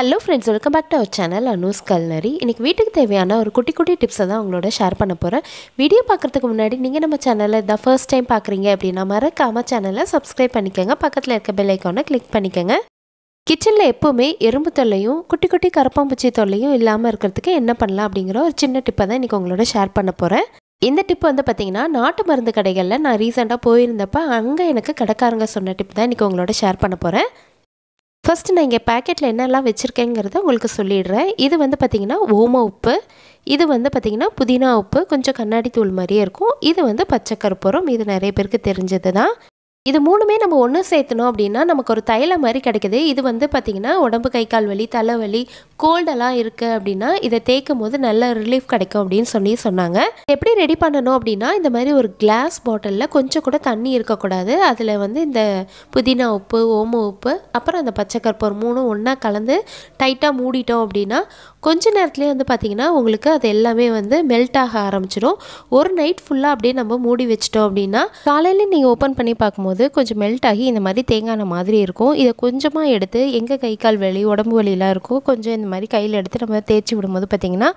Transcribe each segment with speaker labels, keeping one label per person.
Speaker 1: hello friends welcome back to our channel Anu's culinary இன்றைக்கி வீட்டுக்கு தேவையான ஒரு குட்டி குட்டி டிப்ஸை தான் உங்களோட ஷேர் பண்ண போகிறேன் வீடியோ பார்க்குறதுக்கு முன்னாடி நீங்கள் நம்ம சேனலில் இதான் ஃபர்ஸ்ட் டைம் பார்க்குறீங்க அப்படின்னா மறக்காமல் சேனலை சப்ஸ்கிரைப் பண்ணிக்கோங்க பக்கத்தில் இருக்க பெல் ஐக்கானை கிளிக் பண்ணிக்கோங்க கிச்சனில் எப்போவுமே எறும்பு தொல்லையும் குட்டி குட்டி கரப்பாம்பூச்சி தொல்லையும் இல்லாமல் இருக்கிறதுக்கு என்ன பண்ணலாம் அப்படிங்கிற ஒரு சின்ன டிப்பை தான் இன்றைக்கி உங்களோட ஷேர் பண்ண போகிறேன் இந்த டிப் வந்து பார்த்திங்கன்னா நாட்டு மருந்து கடைகளில் நான் ரீசெண்டாக போயிருந்தப்போ அங்கே எனக்கு கடைக்காரங்க சொன்ன டிப் தான் இன்றைக்கி உங்களோட ஷேர் பண்ண போகிறேன் ஃபஸ்ட்டு நான் இங்கே பேக்கெட்டில் என்னெல்லாம் வச்சுருக்கேங்கிறத உங்களுக்கு சொல்லிடுறேன் இது வந்து பார்த்திங்கன்னா ஓம உப்பு இது வந்து பார்த்திங்கன்னா புதினா உப்பு கொஞ்சம் கண்ணாடி தூள் மாதிரியே இருக்கும் இது வந்து பச்சை கற்பூரம் இது நிறைய பேருக்கு தெரிஞ்சது தான் இது மூணுமே நம்ம ஒன்று சேர்த்தணும் அப்படின்னா நமக்கு ஒரு தைலம் மாதிரி கிடைக்குது இது வந்து பார்த்திங்கன்னா உடம்பு கை கால் வலி தலைவலி கோல்டெல்லாம் இருக்குது அப்படின்னா இதை தேய்க்கும் போது நல்ல ரிலீஃப் கிடைக்கும் அப்படின்னு சொல்லி சொன்னாங்க எப்படி ரெடி பண்ணணும் அப்படின்னா இந்த மாதிரி ஒரு கிளாஸ் பாட்டிலில் கொஞ்சம் கூட தண்ணி இருக்கக்கூடாது அதில் வந்து இந்த புதினா உப்பு ஓம உப்பு அப்புறம் அந்த பச்சை கற்பூர் மூணும் ஒன்றா கலந்து டைட்டாக மூடிட்டோம் அப்படின்னா கொஞ்ச நேரத்துலேயே வந்து பார்த்திங்கன்னா உங்களுக்கு அது எல்லாமே வந்து மெல்ட் ஆக ஆரம்பிச்சிடும் ஒரு நைட் ஃபுல்லாக அப்படியே நம்ம மூடி வச்சிட்டோம் அப்படின்னா காலையில் நீங்கள் ஓப்பன் பண்ணி பார்க்கும்போது போது கொஞ்சம் மெல்ட் ஆகி இந்த மாதிரி தேங்காய் மாதிரி இருக்கும் இதை கொஞ்சமாக எடுத்து எங்கே கை கால் வலி உடம்பு வலியெலாம் இருக்கோ கொஞ்சம் இந்த மாதிரி கையில் எடுத்து நம்ம தேய்ச்சி விடும்போது பார்த்திங்கன்னா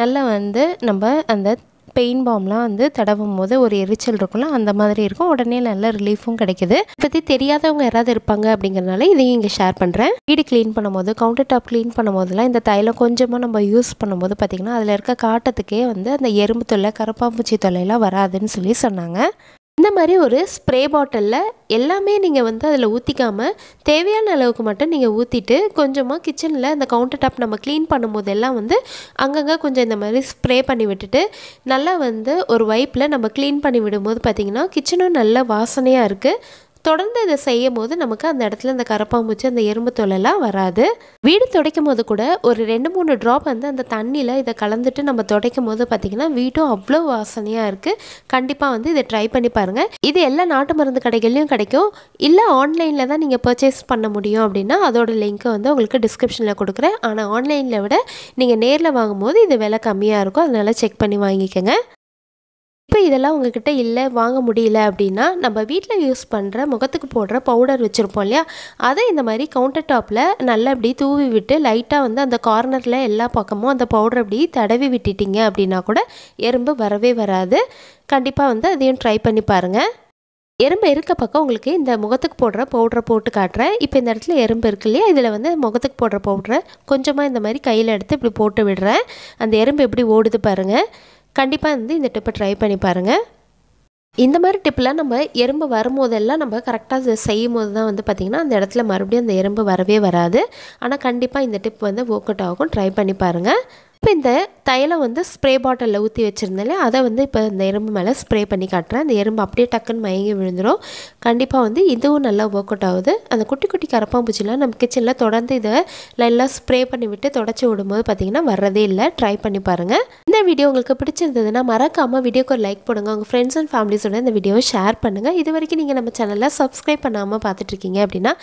Speaker 1: நல்லா வந்து நம்ம அந்த பெயின் பாம்லாம் வந்து தடவும் போது ஒரு எரிச்சல் இருக்கும்ல அந்த மாதிரி இருக்கும் உடனே நல்ல ரிலீஃபும் கிடைக்குது பற்றி தெரியாதவங்க யாராவது இருப்பாங்க அப்படிங்கிறனால இதையும் இங்கே ஷேர் பண்ணுறேன் வீடு க்ளீன் பண்ணும்போது கவுண்டர் டாப் க்ளீன் பண்ணும்போதெல்லாம் இந்த தைலம் கொஞ்சமாக நம்ம யூஸ் பண்ணும்போது பார்த்திங்கன்னா அதில் இருக்க காட்டத்துக்கே வந்து அந்த எறும்பு தொல்லை கரப்பாம்பூச்சி தொல்லையெல்லாம் வராதுன்னு சொல்லி சொன்னாங்க இந்த மாதிரி ஒரு ஸ்ப்ரே பாட்டிலில் எல்லாமே நீங்கள் வந்து அதில் ஊற்றிக்காமல் தேவையான அளவுக்கு மட்டும் நீங்கள் ஊற்றிட்டு கொஞ்சமாக கிச்சனில் அந்த கவுண்டர் டாப் நம்ம க்ளீன் பண்ணும்போது எல்லாம் வந்து அங்கங்கே கொஞ்சம் இந்த மாதிரி ஸ்ப்ரே பண்ணி விட்டுட்டு நல்லா வந்து ஒரு வைப்பில் நம்ம க்ளீன் பண்ணி விடும்போது பார்த்திங்கன்னா கிச்சனும் நல்ல வாசனையாக இருக்குது தொடர்ந்து இதை செய்யும் போது நமக்கு அந்த இடத்துல அந்த கரப்பாம்பூச்சி அந்த எறும்பு தொலைலாம் வராது வீடு துடைக்கும் போது கூட ஒரு ரெண்டு மூணு ட்ராப் வந்து அந்த தண்ணியில் இதை கலந்துட்டு நம்ம துடைக்கும் போது பார்த்தீங்கன்னா வீட்டும் அவ்வளோ வாசனையாக இருக்குது கண்டிப்பாக வந்து இதை ட்ரை பண்ணி பாருங்கள் இது எல்லா நாட்டு மருந்து கடைகள்லையும் கிடைக்கும் இல்லை ஆன்லைனில் தான் நீங்கள் பர்ச்சேஸ் பண்ண முடியும் அப்படின்னா அதோட லிங்க்கை வந்து உங்களுக்கு டிஸ்கிரிப்ஷனில் கொடுக்குறேன் ஆனால் ஆன்லைனில் விட நீங்கள் நேரில் வாங்கும்போது இது விலை கம்மியாக இருக்கும் அதனால் செக் பண்ணி வாங்கிக்கோங்க இப்போ இதெல்லாம் உங்ககிட்ட இல்லை வாங்க முடியல அப்படின்னா நம்ம வீட்டில் யூஸ் பண்ணுற முகத்துக்கு போடுற பவுடர் வச்சுருப்போம் இல்லையா அதை இந்த மாதிரி கவுண்டர் டாப்பில் நல்லா அப்படி தூவி விட்டு லைட்டாக வந்து அந்த கார்னரில் எல்லா பக்கமும் அந்த பவுடர் அப்படி தடவி விட்டுட்டிங்க அப்படின்னா கூட எறும்பு வரவே வராது கண்டிப்பாக வந்து அதையும் ட்ரை பண்ணி பாருங்கள் எறும்பு இருக்க பக்கம் உங்களுக்கு இந்த முகத்துக்கு போடுற பவுடரை போட்டு காட்டுறேன் இப்போ இந்த இடத்துல எறும்பு இருக்கு இல்லையா இதில் வந்து முகத்துக்கு போடுற பவுடரை கொஞ்சமாக இந்த மாதிரி கையில் எடுத்து இப்படி போட்டு விடுறேன் அந்த எறும்பு எப்படி ஓடுது பாருங்கள் கண்டிப்பாக வந்து இந்த டிப்பை ட்ரை பண்ணி பாருங்கள் இந்த மாதிரி டிப்பெலாம் நம்ம எறும்பு வரும்போதெல்லாம் நம்ம கரெக்டாக செய்யும் போது தான் வந்து பார்த்திங்கன்னா அந்த இடத்துல மறுபடியும் அந்த எறும்பு வரவே வராது ஆனால் கண்டிப்பாக இந்த டிப் வந்து ஒர்க் அவுட் ஆகும் ட்ரை பண்ணி பாருங்கள் இப்போ இந்த தைலம் வந்து ஸ்ப்ரே பாட்டிலில் ஊற்றி வச்சுருந்தாலே அதை வந்து இப்போ இந்த எறும்பு மேலே ஸ்ப்ரே பண்ணி காட்டுறேன் அந்த எறும்பு அப்படியே டக்குன்னு மயங்கி விழுந்துடும் கண்டிப்பாக வந்து இதுவும் நல்லா ஒர்க் அவுட் ஆகுது அந்த குட்டி குட்டி கரப்பாம்பூச்சிலாம் நம்ம கிச்சனில் தொடர்ந்து இதை நல்லா ஸ்ப்ரே பண்ணி விட்டு தொடச்சி விடும்போது பார்த்திங்கன்னா வர்றதே இல்லை ட்ரை பண்ணி பாருங்கள் வீடியோ உங்களுக்கு பிடிச்சிருந்ததுன்னா மறக்காமல் வீடியோக்கு ஒரு லைக் பண்ணுங்க உங்கள் ஃப்ரெண்ட்ஸ் அண்ட் ஃபேமிலிஸோட இந்த வீடியோவை ஷேர் பண்ணுங்க இது வரைக்கும் நீங்கள் நம்ம சேனலில் சப்ஸ்கிரைப் பண்ணாமல் இருக்கீங்க அப்படின்னா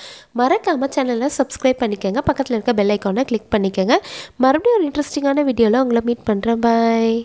Speaker 1: மறக்காமல் சேனலில் சப்ஸ்கிரைப் பண்ணிக்கோங்க பக்கத்தில் இருக்க பெல் ஐக்கானை கிளிக் பண்ணிக்கோங்க மறுபடியும் ஒரு இன்ட்ரெஸ்டிங்கான வீடியோவில் உங்களை மீட் பண்ணுறேன் பாய்